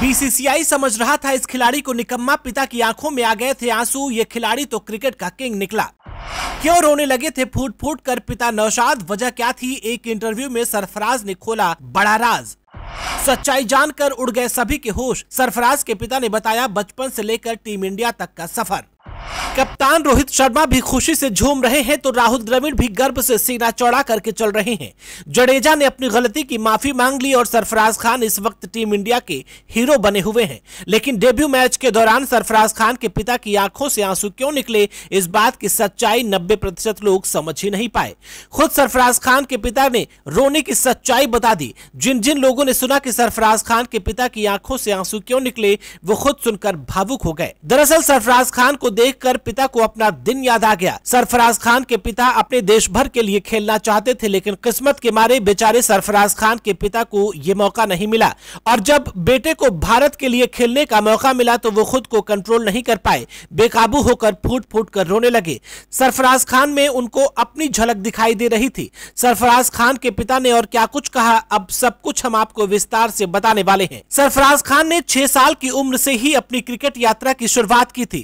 BCCI समझ रहा था इस खिलाड़ी को निकम्मा पिता की आंखों में आ गए थे आंसू ये खिलाड़ी तो क्रिकेट का किंग निकला क्यों रोने लगे थे फूट फूट कर पिता नौशाद वजह क्या थी एक इंटरव्यू में सरफराज ने खोला बड़ा राज सच्चाई जानकर उड़ गए सभी के होश सरफराज के पिता ने बताया बचपन से लेकर टीम इंडिया तक का सफर कप्तान रोहित शर्मा भी खुशी से झूम रहे हैं तो राहुल द्रविड़ भी गर्व से सीना चौड़ा करके चल रहे हैं जडेजा ने अपनी गलती की माफी मांग ली और सरफराज खान इस वक्त टीम इंडिया के हीरो बने हुए हैं लेकिन डेब्यू मैच के दौरान सरफराज खान के पिता की आंखों से आंसू क्यों निकले इस बात की सच्चाई नब्बे प्रतिशत लोग समझ ही नहीं पाए खुद सरफराज खान के पिता ने रोने की सच्चाई बता दी जिन जिन लोगों ने सुना की सरफराज खान के पिता की आंखों से आंसू क्यों निकले वो खुद सुनकर भावुक हो गए दरअसल सरफराज खान को देख देखकर पिता को अपना दिन याद आ गया सरफराज खान के पिता अपने देश भर के लिए खेलना चाहते थे लेकिन किस्मत के मारे बेचारे सरफराज खान के पिता को ये मौका नहीं मिला और जब बेटे को भारत के लिए खेलने का मौका मिला तो वो खुद को कंट्रोल नहीं कर पाए बेकाबू होकर फूट फूट कर रोने लगे सरफराज खान में उनको अपनी झलक दिखाई दे रही थी सरफराज खान के पिता ने और क्या कुछ कहा अब सब कुछ हम आपको विस्तार से बताने वाले हैं सरफराज खान ने छह साल की उम्र से ही अपनी क्रिकेट यात्रा की शुरुआत की थी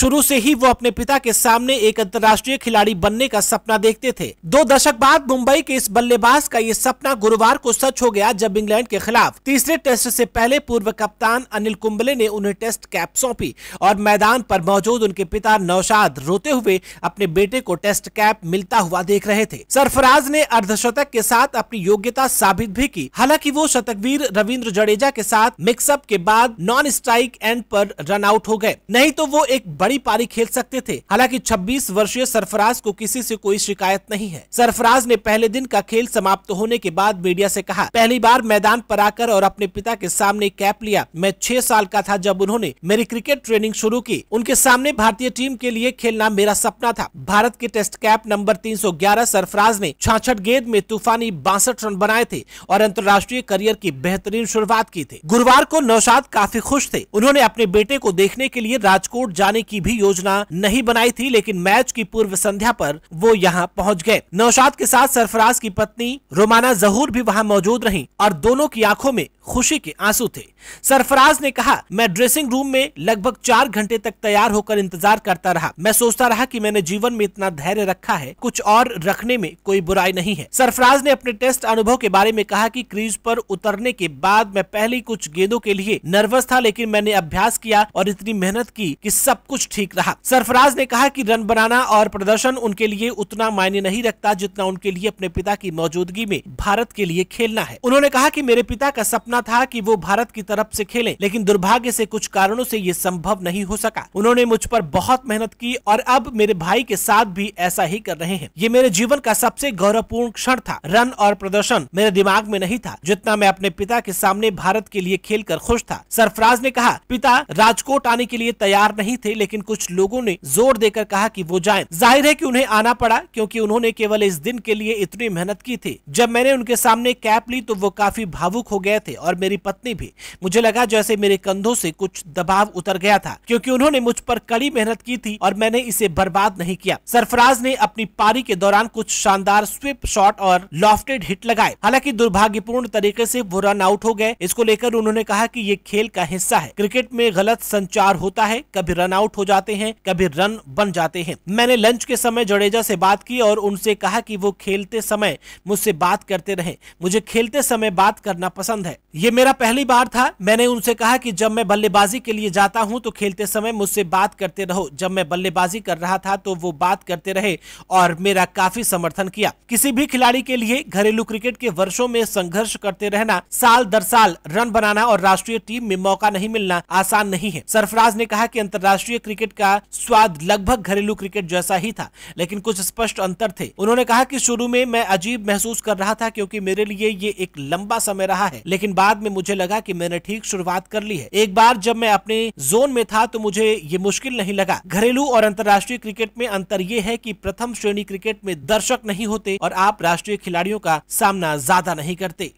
शुरू से ही वो अपने पिता के सामने एक अंतर्राष्ट्रीय खिलाड़ी बनने का सपना देखते थे दो दशक बाद मुंबई के इस बल्लेबाज का ये सपना गुरुवार को सच हो गया जब इंग्लैंड के खिलाफ तीसरे टेस्ट से पहले पूर्व कप्तान अनिल कुंबले ने उन्हें टेस्ट कैप सौंपी और मैदान पर मौजूद उनके पिता नौशाद रोते हुए अपने बेटे को टेस्ट कैप मिलता हुआ देख रहे थे सरफराज ने अर्धशतक के साथ अपनी योग्यता साबित भी की हालांकि वो शतकवीर रविंद्र जडेजा के साथ मिक्सअप के बाद नॉन स्ट्राइक एंड पर रन आउट हो गए नहीं तो वो एक बड़ी पारी खिलाड़ी खेल सकते थे हालांकि 26 वर्षीय सरफराज को किसी से कोई शिकायत नहीं है सरफराज ने पहले दिन का खेल समाप्त होने के बाद मीडिया से कहा पहली बार मैदान पर आकर और अपने पिता के सामने कैप लिया मैं छह साल का था जब उन्होंने मेरी क्रिकेट ट्रेनिंग शुरू की उनके सामने भारतीय टीम के लिए खेलना मेरा सपना था भारत के टेस्ट कैप नंबर तीन सरफराज ने छाछठ गेंद में तूफानी बासठ रन बनाए थे और अंतर्राष्ट्रीय करियर की बेहतरीन शुरुआत की थी गुरुवार को नौशाद काफी खुश थे उन्होंने अपने बेटे को देखने के लिए राजकोट जाने की भी योजना नहीं बनाई थी लेकिन मैच की पूर्व संध्या पर वो यहाँ पहुँच गए नौशाद के साथ सरफराज की पत्नी रोमाना जहूर भी वहाँ मौजूद रही और दोनों की आंखों में खुशी के आंसू थे सरफराज ने कहा मैं ड्रेसिंग रूम में लगभग चार घंटे तक तैयार होकर इंतजार करता रहा मैं सोचता रहा कि मैंने जीवन में इतना धैर्य रखा है कुछ और रखने में कोई बुराई नहीं है सरफराज ने अपने टेस्ट अनुभव के बारे में कहा कि क्रीज पर उतरने के बाद मैं पहली कुछ गेंदों के लिए नर्वस था लेकिन मैंने अभ्यास किया और इतनी मेहनत की कि सब कुछ ठीक ठीक रहा सरफराज ने कहा कि रन बनाना और प्रदर्शन उनके लिए उतना मायने नहीं रखता जितना उनके लिए अपने पिता की मौजूदगी में भारत के लिए खेलना है उन्होंने कहा कि मेरे पिता का सपना था कि वो भारत की तरफ से खेलें लेकिन दुर्भाग्य से कुछ कारणों से ये संभव नहीं हो सका उन्होंने मुझ पर बहुत मेहनत की और अब मेरे भाई के साथ भी ऐसा ही कर रहे हैं ये मेरे जीवन का सबसे गौरवपूर्ण क्षण था रन और प्रदर्शन मेरे दिमाग में नहीं था जितना मैं अपने पिता के सामने भारत के लिए खेल कर खुश था सरफराज ने कहा पिता राजकोट आने के लिए तैयार नहीं थे लेकिन कुछ कुछ लोगों ने जोर देकर कहा कि वो जाएं। जाहिर है कि उन्हें आना पड़ा क्योंकि उन्होंने केवल इस दिन के लिए इतनी मेहनत की थी जब मैंने उनके सामने कैप ली तो वो काफी भावुक हो गए थे और मेरी पत्नी भी मुझे लगा जैसे मेरे कंधों से कुछ दबाव उतर गया था क्योंकि उन्होंने मुझ पर कड़ी मेहनत की थी और मैंने इसे बर्बाद नहीं किया सरफराज ने अपनी पारी के दौरान कुछ शानदार स्विप शॉट और लॉफ्टेड हिट लगाए हालांकि दुर्भाग्यपूर्ण तरीके से वो रन आउट हो गए इसको लेकर उन्होंने कहा कि ये खेल का हिस्सा है क्रिकेट में गलत संचार होता है कभी रन आउट हो जाते जाते हैं कभी रन बन जाते हैं मैंने लंच के समय जडेजा से बात की और उनसे कहा कि वो खेलते समय मुझसे बात करते रहे मुझे खेलते समय बात करना पसंद है ये मेरा पहली बार था मैंने उनसे कहा कि जब मैं बल्लेबाजी के लिए जाता हूँ तो खेलते समय मुझसे बात करते रहो जब मैं बल्लेबाजी कर रहा था तो वो बात करते रहे और मेरा काफी समर्थन किया किसी भी खिलाड़ी के लिए घरेलू क्रिकेट के वर्षों में संघर्ष करते रहना साल दर साल रन बनाना और राष्ट्रीय टीम में मौका नहीं मिलना आसान नहीं है सरफराज ने कहा की अंतर्राष्ट्रीय क्रिकेट का स्वाद लगभग घरेलू क्रिकेट जैसा ही था लेकिन कुछ स्पष्ट अंतर थे उन्होंने कहा कि शुरू में मैं अजीब महसूस कर रहा था क्योंकि मेरे लिए ये एक लंबा समय रहा है लेकिन बाद में मुझे लगा कि मैंने ठीक शुरुआत कर ली है एक बार जब मैं अपने जोन में था तो मुझे ये मुश्किल नहीं लगा घरेलू और अंतर्राष्ट्रीय क्रिकेट में अंतर ये है की प्रथम श्रेणी क्रिकेट में दर्शक नहीं होते और आप राष्ट्रीय खिलाड़ियों का सामना ज्यादा नहीं करते